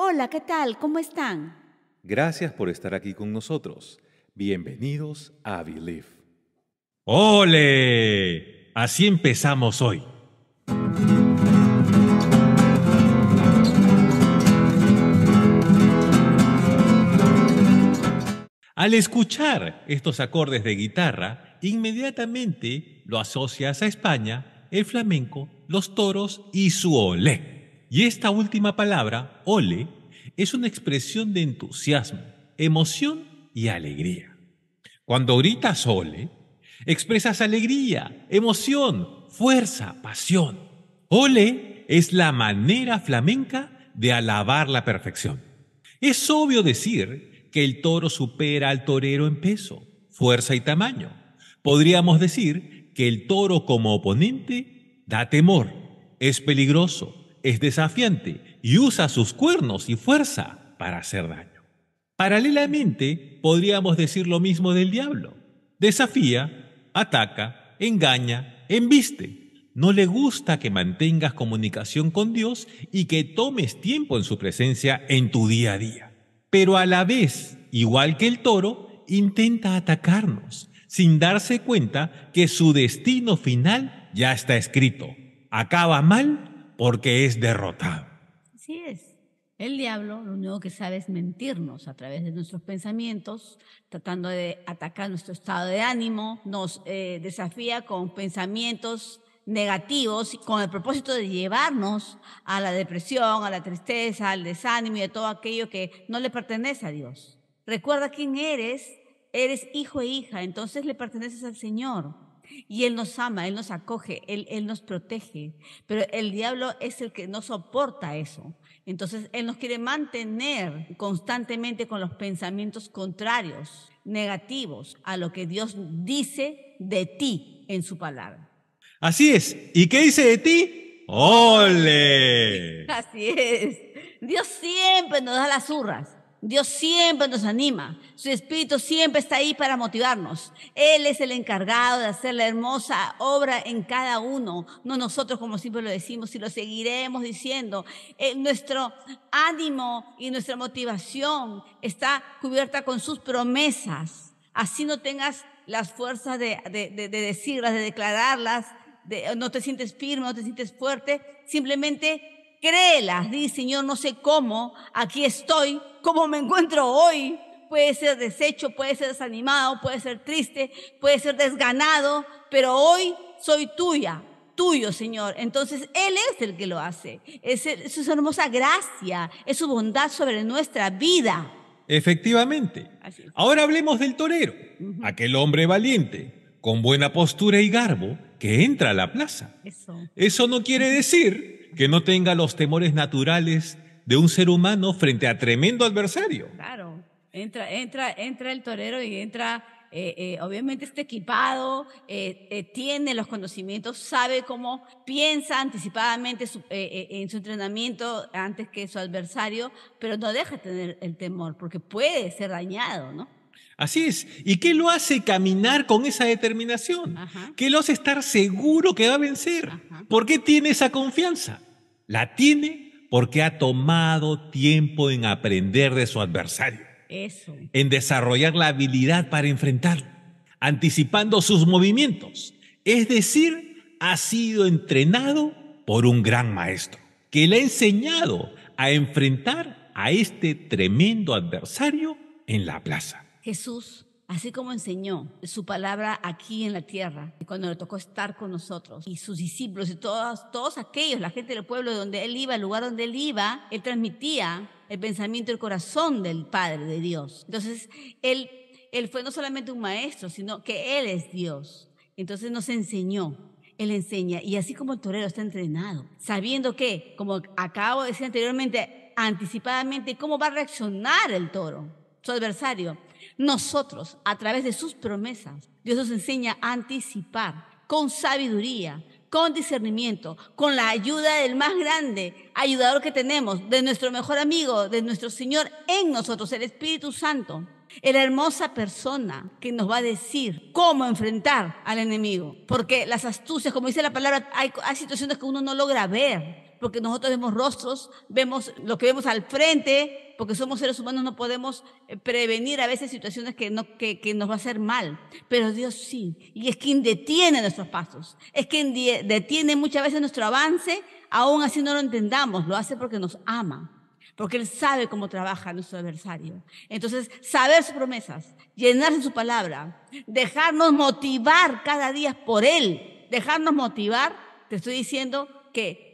Hola, ¿qué tal? ¿Cómo están? Gracias por estar aquí con nosotros. Bienvenidos a Believe. ¡Ole! Así empezamos hoy. Al escuchar estos acordes de guitarra, inmediatamente lo asocias a España, el flamenco, los toros y su olé. Y esta última palabra, ole, es una expresión de entusiasmo, emoción y alegría. Cuando gritas ole, expresas alegría, emoción, fuerza, pasión. Ole es la manera flamenca de alabar la perfección. Es obvio decir que el toro supera al torero en peso, fuerza y tamaño. Podríamos decir que el toro como oponente da temor, es peligroso, es desafiante y usa sus cuernos y fuerza para hacer daño. Paralelamente, podríamos decir lo mismo del diablo. Desafía, ataca, engaña, embiste. No le gusta que mantengas comunicación con Dios y que tomes tiempo en su presencia en tu día a día. Pero a la vez, igual que el toro, intenta atacarnos, sin darse cuenta que su destino final ya está escrito. Acaba mal porque es derrota. Así es. El diablo lo único que sabe es mentirnos a través de nuestros pensamientos, tratando de atacar nuestro estado de ánimo, nos eh, desafía con pensamientos negativos con el propósito de llevarnos a la depresión, a la tristeza, al desánimo y a todo aquello que no le pertenece a Dios. Recuerda quién eres, eres hijo e hija, entonces le perteneces al Señor. Y Él nos ama, Él nos acoge, él, nos protege. Pero el diablo es el que no soporta eso. Entonces, Él nos quiere mantener constantemente con los pensamientos contrarios, negativos a lo que Dios dice de ti en su palabra. Así es. ¿Y qué dice de ti? ¡Ole! Así es. Dios siempre nos da las urras. Dios siempre nos anima, su Espíritu siempre está ahí para motivarnos. Él es el encargado de hacer la hermosa obra en cada uno, no nosotros como siempre lo decimos y lo seguiremos diciendo. Eh, nuestro ánimo y nuestra motivación está cubierta con sus promesas. Así no tengas las fuerzas de, de, de, de decirlas, de declararlas, no te sientes firme, no te sientes fuerte, simplemente créelas, di Señor, no sé cómo, aquí estoy, cómo me encuentro hoy. Puede ser deshecho, puede ser desanimado, puede ser triste, puede ser desganado, pero hoy soy tuya, tuyo, Señor. Entonces Él es el que lo hace. Es, su hermosa gracia, es su bondad sobre nuestra vida. Efectivamente. Ahora hablemos del torero, aquel hombre valiente, con buena postura y garbo, que entra a la plaza. Eso no quiere decir que no tenga los temores naturales de un ser humano frente a tremendo adversario. Claro, entra, entra, entra el torero y entra eh, eh, obviamente está equipado, eh, tiene los conocimientos, sabe cómo piensa anticipadamente en su entrenamiento antes que su adversario, pero no deja tener el temor porque puede ser dañado, ¿no? Así es. ¿Y qué lo hace caminar con esa determinación? que ¿Qué lo hace estar seguro que va a vencer? ¿Por qué tiene esa confianza? La tiene porque ha tomado tiempo en aprender de su adversario. Eso. En desarrollar la habilidad para enfrentarlo, anticipando sus movimientos. Es decir, ha sido entrenado por un gran maestro que le ha enseñado a enfrentar a este tremendo adversario en la plaza. Jesús, así como enseñó su palabra aquí en la tierra, cuando le tocó estar con nosotros, y sus discípulos y todos, todos aquellos, la gente del pueblo donde él iba, el lugar donde él iba, él transmitía el pensamiento y el corazón del Padre, de Dios. Entonces, él, él fue no solamente un maestro, sino que él es Dios. Entonces nos enseñó. Él enseña, y así como el torero está entrenado, sabiendo que, como acabo de decir anteriormente, anticipadamente, cómo va a reaccionar el toro, su adversario, nosotros, a través de sus promesas, Dios nos enseña a anticipar con sabiduría, con discernimiento, con la ayuda del más grande ayudador que tenemos, de nuestro mejor amigo, de nuestro Señor en nosotros, el Espíritu Santo, la hermosa persona que nos va a decir cómo enfrentar al enemigo. Porque las astucias, como dice la palabra, hay, situaciones que uno no logra ver porque nosotros vemos rostros, vemos lo que vemos al frente, porque somos seres humanos, no podemos eh, prevenir a veces situaciones que, no, que, nos va a hacer mal, pero Dios sí, y es quien detiene nuestros pasos, es quien detiene muchas veces nuestro avance, aún así no lo entendamos, lo hace porque nos ama porque Él sabe cómo trabaja nuestro adversario. Entonces, saber sus promesas, llenarse su palabra, dejarnos motivar cada día por Él, dejarnos motivar, te estoy diciendo,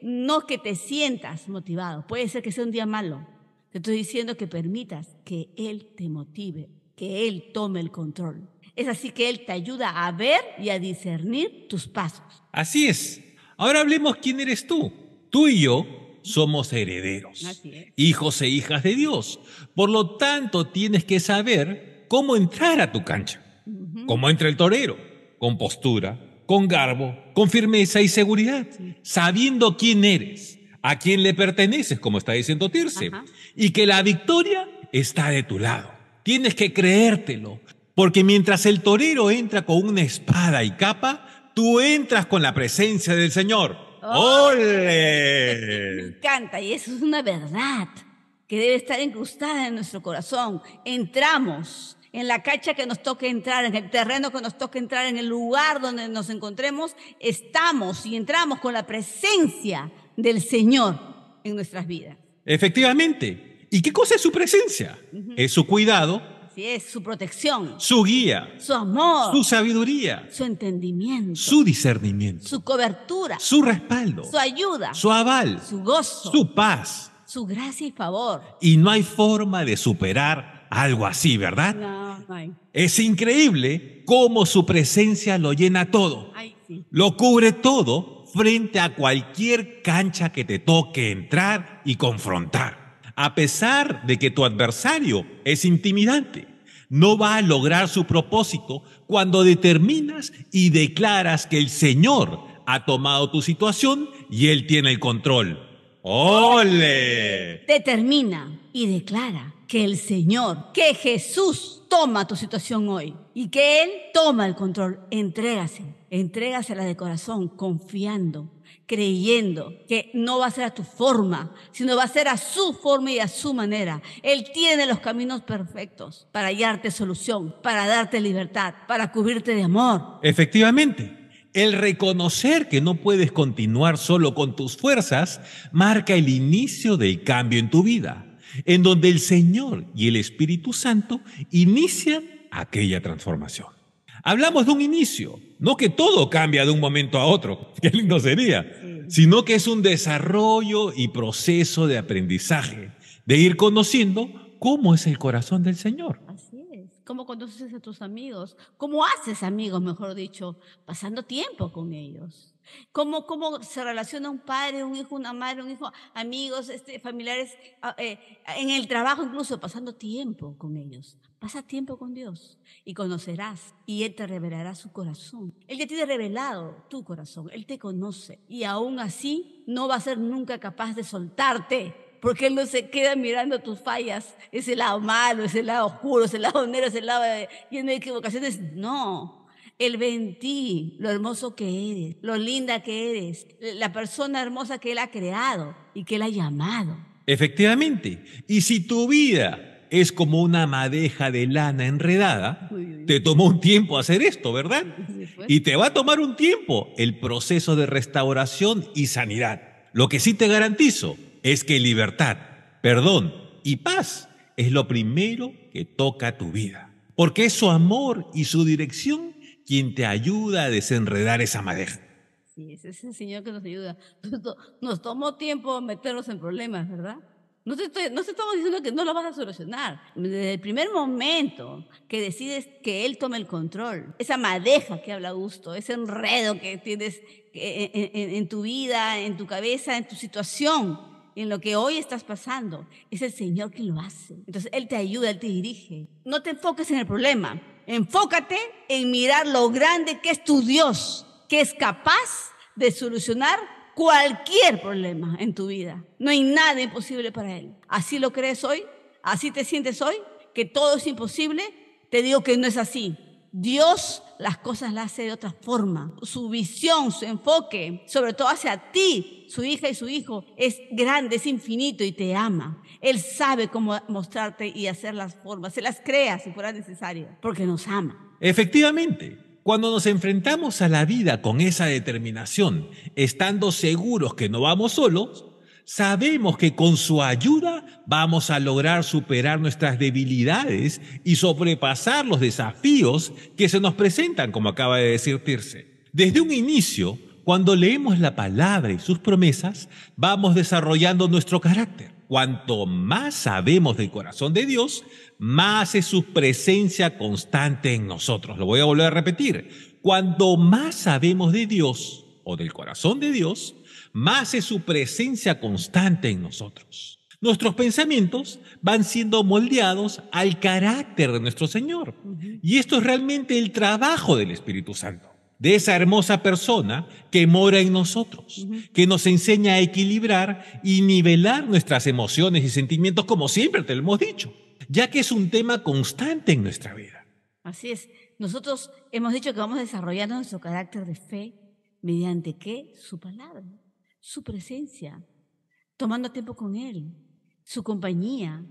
no que te sientas motivado. Puede ser que sea un día malo. Te estoy diciendo que permitas que Él te motive, que Él tome el control. Es así que Él te ayuda a ver y a discernir tus pasos. Así es. Ahora hablemos quién eres tú. Tú y yo somos herederos, hijos e hijas de Dios. Por lo tanto, tienes que saber cómo entrar a tu cancha, cómo entra el torero, con postura, con garbo, con firmeza y seguridad, sabiendo quién eres, a quién le perteneces, como está diciendo Tirce, y que la victoria está de tu lado. Tienes que creértelo, porque mientras el torero entra con una espada y capa, tú entras con la presencia del Señor. ¡Ole! Me encanta, y eso es una verdad que debe estar incrustada en nuestro corazón. Entramos en la cacha que nos toque entrar, en el terreno que nos toque entrar, en el lugar donde nos encontremos, estamos y entramos con la presencia del Señor en nuestras vidas. Efectivamente. ¿Y qué cosa es su presencia? Es su cuidado. Sí, es, su protección. Su guía. Su amor. Su sabiduría. Su entendimiento. Su discernimiento. Su cobertura. Su respaldo. Su ayuda. Su aval. Su gozo. Su paz. Su gracia y favor. Y no hay forma de superar algo así, ¿verdad? Es increíble cómo su presencia lo llena todo. Lo cubre todo frente a cualquier cancha que te toque entrar y confrontar. A pesar de que tu adversario es intimidante, no va a lograr su propósito cuando determinas y declaras que el Señor ha tomado tu situación y Él tiene el control. ¡Ole! Determina y declara que el Señor, que Jesús toma tu situación hoy y que Él toma el control. Entrégase, entrégasela de corazón, confiando, creyendo que no va a ser a tu forma, sino va a ser a su forma y a su manera. Él tiene los caminos perfectos para hallarte solución, para darte libertad, para cubrirte de amor. Efectivamente. El reconocer que no puedes continuar solo con tus fuerzas marca el inicio del cambio en tu vida en donde el Señor y el Espíritu Santo inician aquella transformación. Hablamos de un inicio, no que todo cambia de un momento a otro, qué lindo sería, sino que es un desarrollo y proceso de aprendizaje, de ir conociendo cómo es el corazón del Señor cómo conoces a tus amigos, cómo haces amigos, mejor dicho, pasando tiempo con ellos. ¿Cómo, cómo se relaciona un padre, un hijo, una madre, un hijo, amigos, este, familiares, ah, eh, en el trabajo incluso, pasando tiempo con ellos. Pasa tiempo con Dios y conocerás y Él te revelará su corazón. Él ya tiene revelado tu corazón, Él te conoce y aún así no va a ser nunca capaz de soltarte porque Él no se queda mirando tus fallas, ese lado malo, ese lado oscuro, ese lado negro, ese lado lleno eh, de equivocaciones. No, Él ve en ti lo hermoso que eres, lo linda que eres, la persona hermosa que Él ha creado y que Él ha llamado. Efectivamente, y si tu vida es como una madeja de lana enredada, te tomó un tiempo hacer esto, ¿verdad? Y te va a tomar un tiempo el proceso de restauración y sanidad. Lo que sí te garantizo es que libertad, perdón y paz es lo primero que toca tu vida. Porque es su amor y su dirección quien te ayuda a desenredar esa madeja. Sí, es el Señor que nos ayuda. Nos tomó tiempo meterlos en problemas, ¿verdad? No estamos diciendo que no lo vas a solucionar. Desde el primer momento que decides que Él tome el control, esa madeja que habla gusto, ese enredo que tienes eh, eh, en tu vida, en tu cabeza, en tu situación, en lo que hoy estás pasando, es el Señor quien lo hace. Entonces Él te ayuda, Él te dirige. No te enfoques en el problema, enfócate en mirar lo grande que es tu Dios, que es capaz de solucionar cualquier problema en tu vida. No hay nada imposible para Él. ¿Así lo crees hoy? ¿Así te sientes hoy? ¿Que todo es imposible? Te digo que no es así. Dios las cosas las hace de otra forma. Su visión, su enfoque, sobre todo hacia ti, su hija y su hijo, es grande, es infinito y te ama. Él sabe cómo mostrarte y hacer las formas. Se las crea si fuera necesario, porque nos ama. Efectivamente. Cuando nos enfrentamos a la vida con esa determinación, estando seguros que no vamos solos, Sabemos que con su ayuda vamos a lograr superar nuestras debilidades y sobrepasar los desafíos que se nos presentan, como acaba de decir Desde un inicio, cuando leemos la palabra y sus promesas, vamos desarrollando nuestro carácter. Cuanto más sabemos del corazón de Dios, más es su presencia constante en nosotros. Lo voy a volver a repetir. Cuanto más sabemos de Dios o del corazón de Dios, más es su presencia constante en nosotros. Nuestros pensamientos van siendo moldeados al carácter de nuestro Señor. Y esto es realmente el trabajo del Espíritu Santo, de esa hermosa persona que mora en nosotros, que nos enseña a equilibrar y nivelar nuestras emociones y sentimientos, como siempre te lo hemos dicho, ya que es un tema constante en nuestra vida. Así es. Nosotros hemos dicho que vamos desarrollando nuestro carácter de fe mediante qué? Su palabra su presencia, tomando tiempo con Él, su compañía.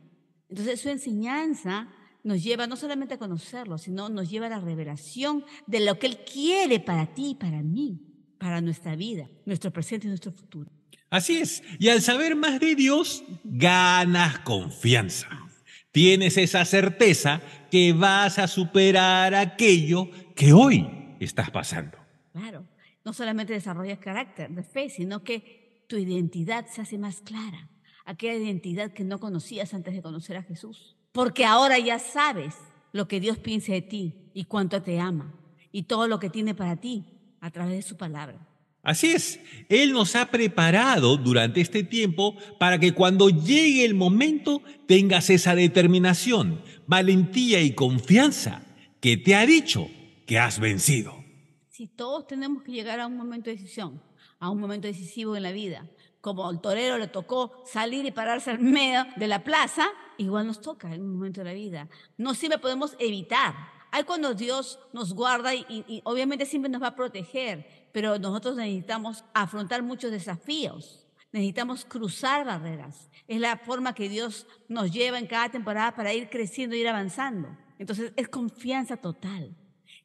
Entonces su enseñanza nos lleva no solamente a conocerlo, sino nos lleva a la revelación de lo que Él quiere para ti y para mí, para nuestra vida, nuestro presente y nuestro futuro. Así es, y al saber más de Dios, ganas confianza. Tienes esa certeza que vas a superar aquello que hoy estás pasando. Claro. No solamente desarrollas carácter de fe, sino que tu identidad se hace más clara. Aquella identidad que no conocías antes de conocer a Jesús. Porque ahora ya sabes lo que Dios piensa de ti y cuánto te ama y todo lo que tiene para ti a través de su palabra. Así es, Él nos ha preparado durante este tiempo para que cuando llegue el momento tengas esa determinación, valentía y confianza que te ha dicho que has vencido. Si todos tenemos que llegar a un momento de decisión, a un momento decisivo en la vida, como al torero le tocó salir y pararse al medio de la plaza, igual nos toca en un momento de la vida. No siempre podemos evitar. Hay cuando Dios nos guarda y, obviamente siempre nos va a proteger, pero nosotros necesitamos afrontar muchos desafíos. Necesitamos cruzar barreras. Es la forma que Dios nos lleva en cada temporada para ir creciendo, ir avanzando. Entonces es confianza total.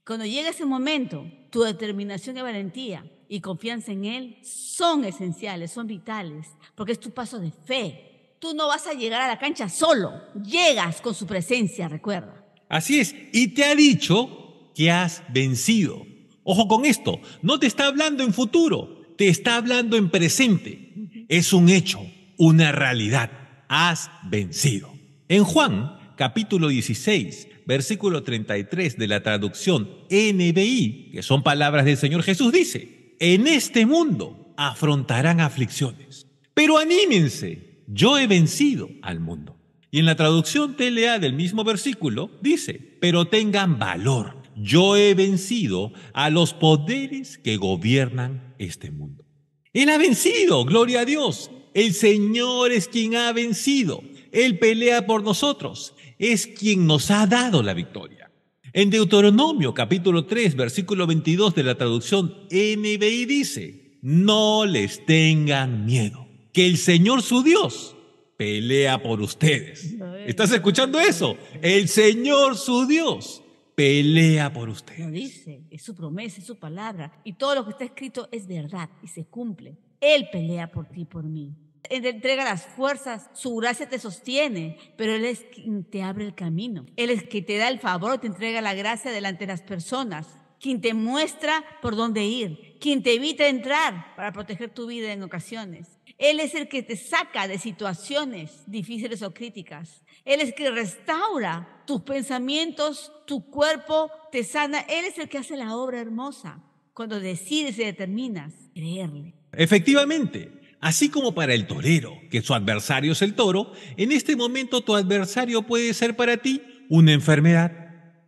Cuando llega ese momento, tu determinación y valentía y confianza en Él son esenciales, son vitales, porque es tu paso de fe. Tú no vas a llegar a la cancha solo, llegas con su presencia, recuerda. Así es, y te ha dicho que has vencido. Ojo con esto, no te está hablando en futuro, te está hablando en presente. Es un hecho, una realidad. Has vencido. En Juan capítulo 16, versículo 33 de la traducción NBI, que son palabras del Señor Jesús, dice, en este mundo afrontarán aflicciones, pero anímense, yo he vencido al mundo. Y en la traducción TLA del mismo versículo dice, pero tengan valor, yo he vencido a los poderes que gobiernan este mundo. Él ha vencido, gloria a Dios. El Señor es quien ha vencido. Él pelea por nosotros es quien nos ha dado la victoria. En Deuteronomio capítulo 3, versículo 22 de la traducción NBI dice, no les tengan miedo, que el Señor su Dios pelea por ustedes. ¿Estás escuchando eso? El Señor su Dios pelea por ustedes. dice, es su promesa, es su palabra, y todo lo que está escrito es verdad y se cumple. Él pelea por ti y por mí. Él te entrega las fuerzas, su gracia te sostiene, pero Él es quien te abre el camino. Él es quien te da el favor, te entrega la gracia delante de las personas, quien te muestra por dónde ir, quien te evita entrar para proteger tu vida en ocasiones. Él es el que te saca de situaciones difíciles o críticas. Él es el que restaura tus pensamientos, tu cuerpo, te sana. Él es el que hace la obra hermosa cuando decides y determinas creerle. Efectivamente, Así como para el torero, que su adversario es el toro, en este momento tu adversario puede ser para ti una enfermedad,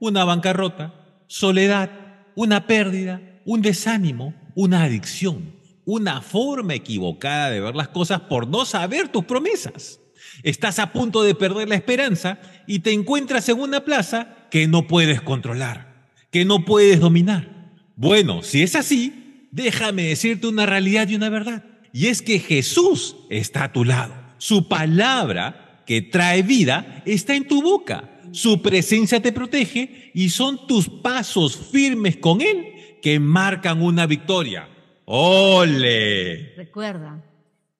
una bancarrota, soledad, una pérdida, un desánimo, una adicción, una forma equivocada de ver las cosas por no saber tus promesas. Estás a punto de perder la esperanza y te encuentras en una plaza que no puedes controlar, que no puedes dominar. Bueno, si es así, déjame decirte una realidad y una verdad y es que Jesús está a tu lado. Su palabra que trae vida está en tu boca. Su presencia te protege y son tus pasos firmes con Él que marcan una victoria. ¡Ole! Recuerda,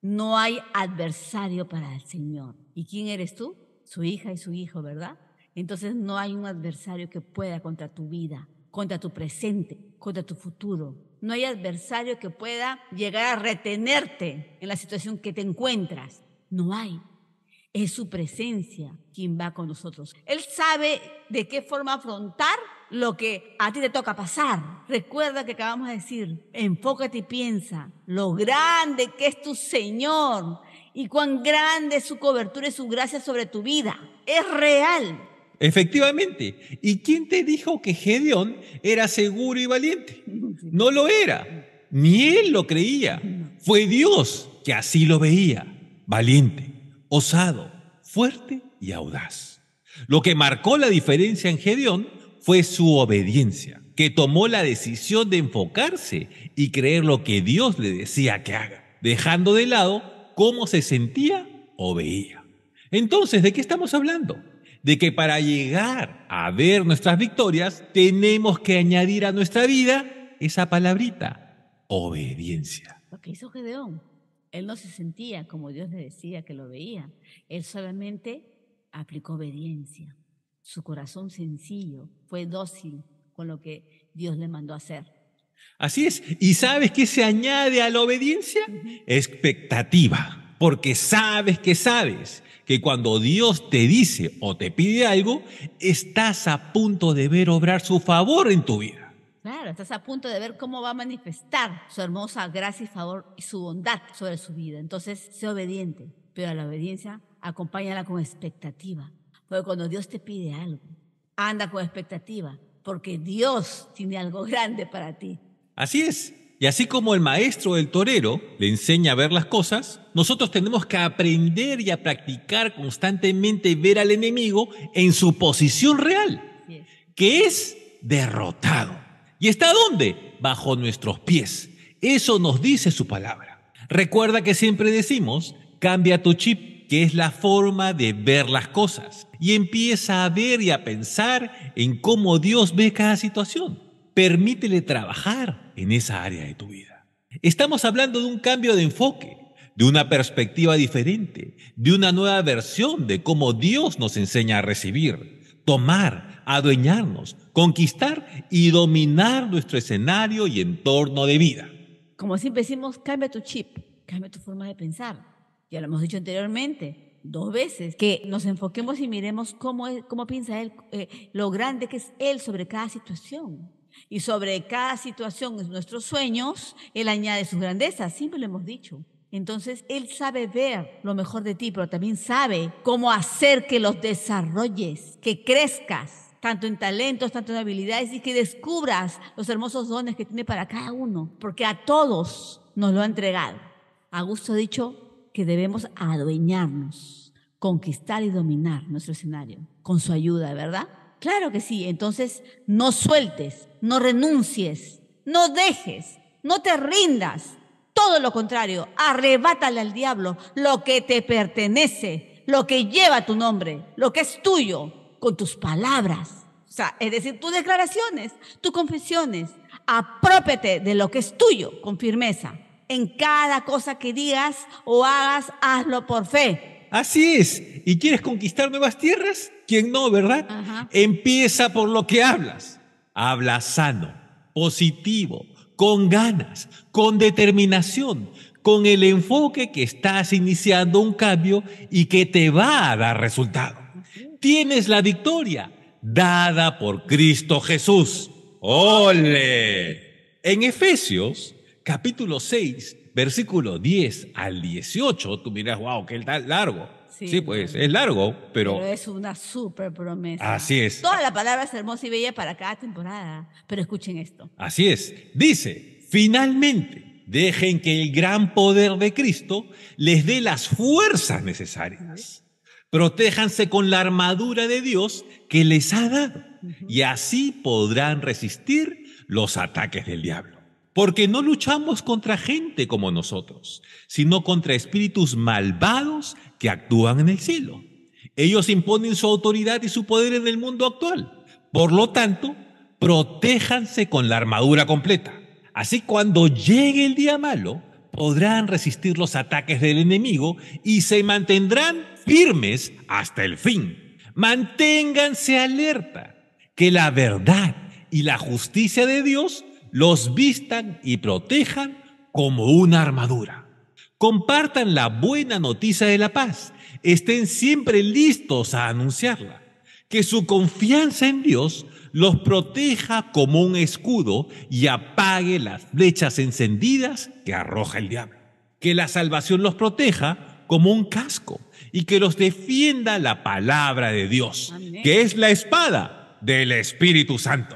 no hay adversario para el Señor. ¿Y quién eres tú? Su hija y su hijo, ¿verdad? Entonces no hay un adversario que pueda contra tu vida, contra tu presente, contra tu futuro. No hay adversario que pueda llegar a retenerte en la situación que te encuentras. No hay. Es su presencia quien va con nosotros. Él sabe de qué forma afrontar lo que a ti te toca pasar. Recuerda que acabamos de decir, enfócate y piensa lo grande que es tu Señor y cuán grande es su cobertura y su gracia sobre tu vida. Es real. Efectivamente. ¿Y quién te dijo que Gedeón era seguro y valiente? No lo era. Ni él lo creía. Fue Dios que así lo veía. Valiente, osado, fuerte y audaz. Lo que marcó la diferencia en Gedeón fue su obediencia, que tomó la decisión de enfocarse y creer lo que Dios le decía que haga, dejando de lado cómo se sentía o veía. Entonces, ¿de qué estamos hablando? de que para llegar a ver nuestras victorias tenemos que añadir a nuestra vida esa palabrita, obediencia. Lo que hizo Gedeón, él no se sentía como Dios le decía que lo veía, él solamente aplicó obediencia. Su corazón sencillo fue dócil con lo que Dios le mandó hacer. Así es, y ¿sabes qué se añade a la obediencia? Expectativa porque sabes que sabes que cuando Dios te dice o te pide algo, estás a punto de ver obrar su favor en tu vida. Claro, estás a punto de ver cómo va a manifestar su hermosa gracia y favor y su bondad sobre su vida. Entonces, sé obediente, pero a la obediencia acompáñala con expectativa. Porque cuando Dios te pide algo, anda con expectativa, porque Dios tiene algo grande para ti. Así es. Y así como el maestro del torero le enseña a ver las cosas, nosotros tenemos que aprender y a practicar constantemente ver al enemigo en su posición real, que es derrotado. ¿Y está dónde? Bajo nuestros pies. Eso nos dice su palabra. Recuerda que siempre decimos, cambia tu chip, que es la forma de ver las cosas. Y empieza a ver y a pensar en cómo Dios ve cada situación. Permítele trabajar en esa área de tu vida. Estamos hablando de un cambio de enfoque, de una perspectiva diferente, de una nueva versión de cómo Dios nos enseña a recibir, tomar, adueñarnos, conquistar y dominar nuestro escenario y entorno de vida. Como siempre decimos, cambia tu chip, cambia tu forma de pensar. Ya lo hemos dicho anteriormente, dos veces, que nos enfoquemos y miremos cómo, es, cómo piensa Él, eh, lo grande que es Él sobre cada situación. Y sobre cada situación en nuestros sueños, Él añade su grandezas, siempre lo hemos dicho. Entonces, Él sabe ver lo mejor de ti, pero también sabe cómo hacer que los desarrolles, que crezcas, tanto en talentos, tanto en habilidades, y que descubras los hermosos dones que tiene para cada uno, porque a todos nos lo ha entregado. A gusto dicho que debemos adueñarnos, conquistar y dominar nuestro escenario, con su ayuda, ¿verdad? Claro que sí. Entonces, no sueltes, no renuncies, no dejes, no te rindas. Todo lo contrario, arrebátale al diablo lo que te pertenece, lo que lleva tu nombre, lo que es tuyo, con tus palabras. O sea, es decir, tus declaraciones, tus confesiones. Aprópete de lo que es tuyo con firmeza. En cada cosa que digas o hagas, hazlo por fe, Así es. ¿Y quieres conquistar nuevas tierras? ¿Quién no, verdad? Empieza por lo que hablas. Habla sano, positivo, con ganas, con determinación, con el enfoque que estás iniciando un cambio y que te va a dar resultado. Tienes la victoria dada por Cristo Jesús. ¡Ole! En Efesios capítulo 6, versículo 10 al 18, tú miras, wow, que está largo. Sí, pues es largo, pero... es una súper promesa. Así es. Toda la palabra es hermosa y bella para cada temporada, pero escuchen esto. Así es. Dice, finalmente, dejen que el gran poder de Cristo les dé las fuerzas necesarias. Protéjanse con la armadura de Dios que les ha dado y así podrán resistir los ataques del diablo porque no luchamos contra gente como nosotros, sino contra espíritus malvados que actúan en el cielo. Ellos imponen su autoridad y su poder en el mundo actual. Por lo tanto, protéjanse con la armadura completa. Así cuando llegue el día malo, podrán resistir los ataques del enemigo y se mantendrán firmes hasta el fin. Manténganse alerta, que la verdad y la justicia de Dios los vistan y protejan como una armadura. Compartan la buena noticia de la paz, estén siempre listos a anunciarla. Que su confianza en Dios los proteja como un escudo y apague las flechas encendidas que arroja el diablo. Que la salvación los proteja como un casco y que los defienda la palabra de Dios, que es la espada del Espíritu Santo.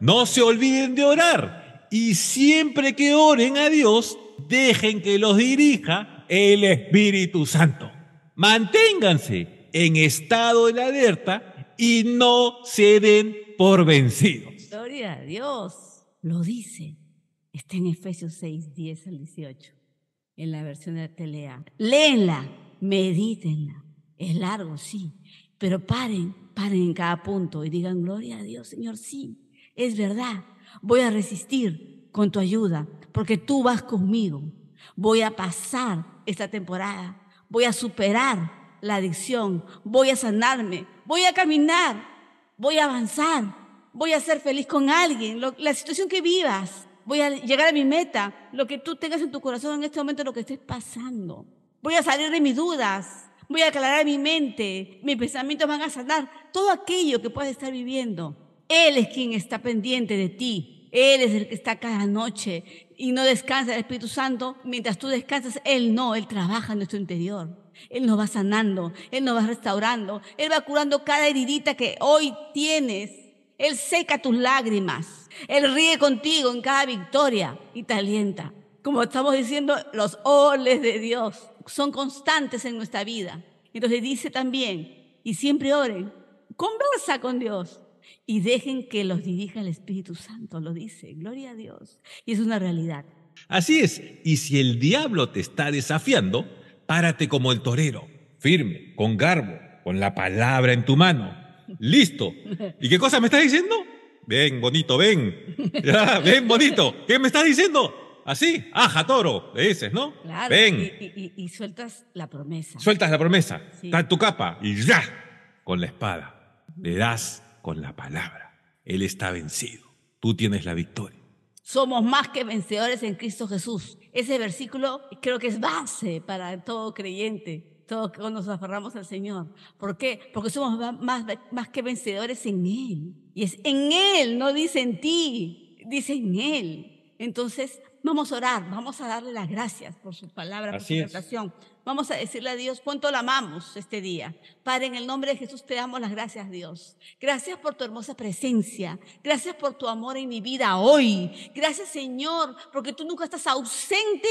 No se olviden de orar y siempre que oren a Dios, dejen que los dirija el Espíritu Santo. Manténganse en estado de alerta y no se den por vencidos. Gloria a Dios, lo dice. Está en Efesios 6, 10 al 18, en la versión de la TLA. Léenla, medítenla. Es largo, sí, pero paren, paren en cada punto y digan, gloria a Dios, Señor, sí, es verdad, voy a resistir con tu ayuda, porque tú vas conmigo. Voy a pasar esta temporada, voy a superar la adicción, voy a sanarme, voy a caminar, voy a avanzar, voy a ser feliz con alguien, la situación que vivas, voy a llegar a mi meta, lo que tú tengas en tu corazón en este momento, lo que estés pasando. Voy a salir de mis dudas, voy a aclarar mi mente, mis pensamientos van a sanar todo aquello que puedas estar viviendo él es quien está pendiente de ti. Él es el que está cada noche y no descansa el Espíritu Santo. Mientras tú descansas, Él no, Él trabaja en nuestro interior. Él nos va sanando, Él nos va restaurando, Él va curando cada heridita que hoy tienes. Él seca tus lágrimas, Él ríe contigo en cada victoria y te alienta. Como estamos diciendo, los oles de Dios son constantes en nuestra vida. Entonces dice también, y siempre oren, conversa con Dios, y dejen que los dirija el Espíritu Santo, lo dice, gloria a Dios. Y es una realidad. Así es, y si el diablo te está desafiando, párate como el torero, firme, con garbo, con la palabra en tu mano. Listo. ¿Y qué cosa me estás diciendo? Ven, bonito, ven. ven, bonito. ¿Qué me estás diciendo? Así, aja toro, le dices, ¿no? Claro, ven. Y, sueltas la promesa. Sueltas la promesa. Está tu capa y ya, con la espada. Le das con la palabra. Él está vencido. Tú tienes la victoria. Somos más que vencedores en Cristo Jesús. Ese versículo creo que es base para todo creyente, todos nos aferramos al Señor. ¿Por qué? Porque somos más, más que vencedores en Él. Y es en Él, no dice en ti, dice en Él. Entonces, vamos a orar, vamos a darle las gracias por su palabra, por su presentación. Vamos a decirle a Dios cuánto la amamos este día. Padre, en el nombre de Jesús te damos las gracias, Dios. Gracias por tu hermosa presencia. Gracias por tu amor en mi vida hoy. Gracias, Señor, porque tú nunca estás ausente.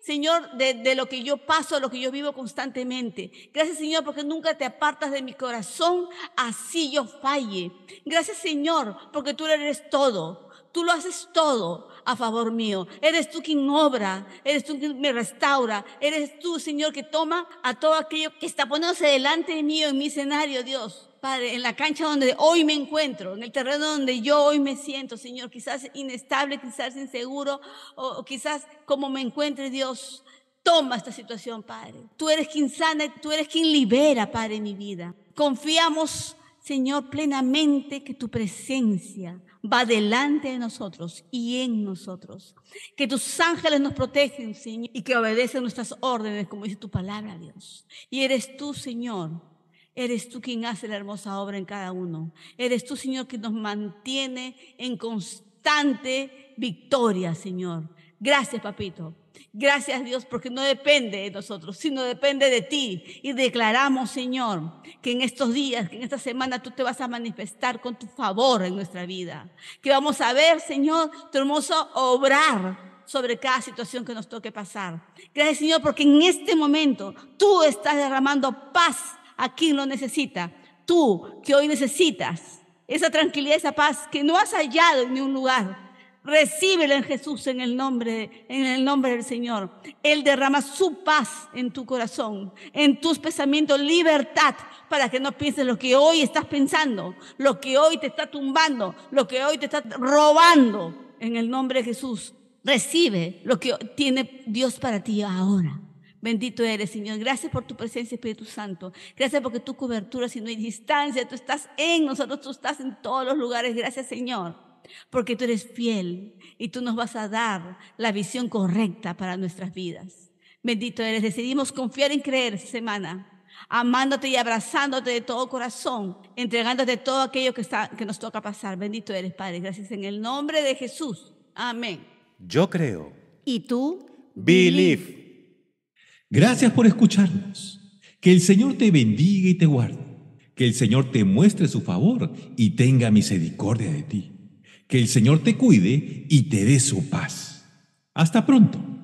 Señor, de, de, lo que yo paso, lo que yo vivo constantemente. Gracias, Señor, porque nunca te apartas de mi corazón, así yo falle. Gracias, Señor, porque tú eres todo. Tú lo haces todo a favor mío. Eres tú quien obra, eres tú quien me restaura, eres tú, Señor, que toma a todo aquello que está poniéndose delante de mí en mi escenario, Dios. Padre, en la cancha donde hoy me encuentro, en el terreno donde yo hoy me siento, Señor, quizás inestable, quizás inseguro, o, quizás como me encuentre Dios, toma esta situación, Padre. Tú eres quien sana, tú eres quien libera, Padre, mi vida. Confiamos, Señor, plenamente que tu presencia va delante de nosotros y en nosotros. Que tus ángeles nos protegen, Señor, y que obedecen nuestras órdenes, como dice tu palabra, Dios. Y eres tú, Señor. Eres tú quien hace la hermosa obra en cada uno. Eres tú, Señor, quien nos mantiene en constante victoria, Señor. Gracias, papito. Gracias, Dios, porque no depende de nosotros, sino depende de ti. Y declaramos, Señor, que en estos días, que en esta semana, tú te vas a manifestar con tu favor en nuestra vida. Que vamos a ver, Señor, tu hermoso obrar sobre cada situación que nos toque pasar. Gracias, Señor, porque en este momento tú estás derramando paz a quien lo necesita. Tú que hoy necesitas esa tranquilidad, esa paz que no has hallado en ningún lugar Recíbelo en Jesús en el nombre en el nombre del Señor. Él derrama su paz en tu corazón, en tus pensamientos, libertad para que no pienses lo que hoy estás pensando, lo que hoy te está tumbando, lo que hoy te está robando en el nombre de Jesús. Recibe lo que tiene Dios para ti ahora. Bendito eres, Señor. Gracias por tu presencia, Espíritu Santo. Gracias porque tu cobertura, si no hay distancia, tú estás en nosotros, tú estás en todos los lugares. Gracias, Señor porque tú eres fiel y tú nos vas a dar la visión correcta para nuestras vidas. Bendito eres, decidimos confiar en creer semana, amándote y abrazándote de todo corazón, entregándote todo aquello que, que nos toca pasar. Bendito eres, Padre, gracias en el nombre de Jesús. Amén. Yo creo. ¿Y tú? Believe. Gracias por escucharnos. Que el Señor te bendiga y te guarde. Que el Señor te muestre su favor y tenga misericordia de ti que el Señor te cuide y te dé su paz. Hasta pronto.